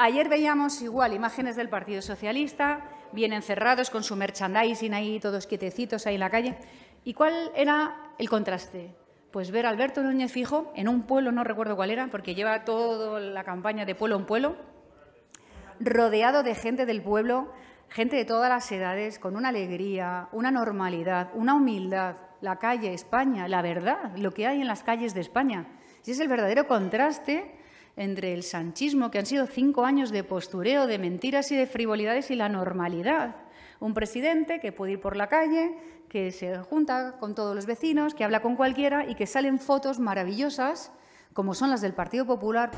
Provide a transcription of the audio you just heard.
Ayer veíamos igual imágenes del Partido Socialista, bien encerrados con su merchandising ahí, todos quietecitos ahí en la calle. ¿Y cuál era el contraste? Pues ver a Alberto Núñez Fijo en un pueblo, no recuerdo cuál era, porque lleva toda la campaña de pueblo en pueblo, rodeado de gente del pueblo, gente de todas las edades, con una alegría, una normalidad, una humildad. La calle España, la verdad, lo que hay en las calles de España. Y es el verdadero contraste entre el sanchismo, que han sido cinco años de postureo, de mentiras y de frivolidades, y la normalidad. Un presidente que puede ir por la calle, que se junta con todos los vecinos, que habla con cualquiera y que salen fotos maravillosas, como son las del Partido Popular.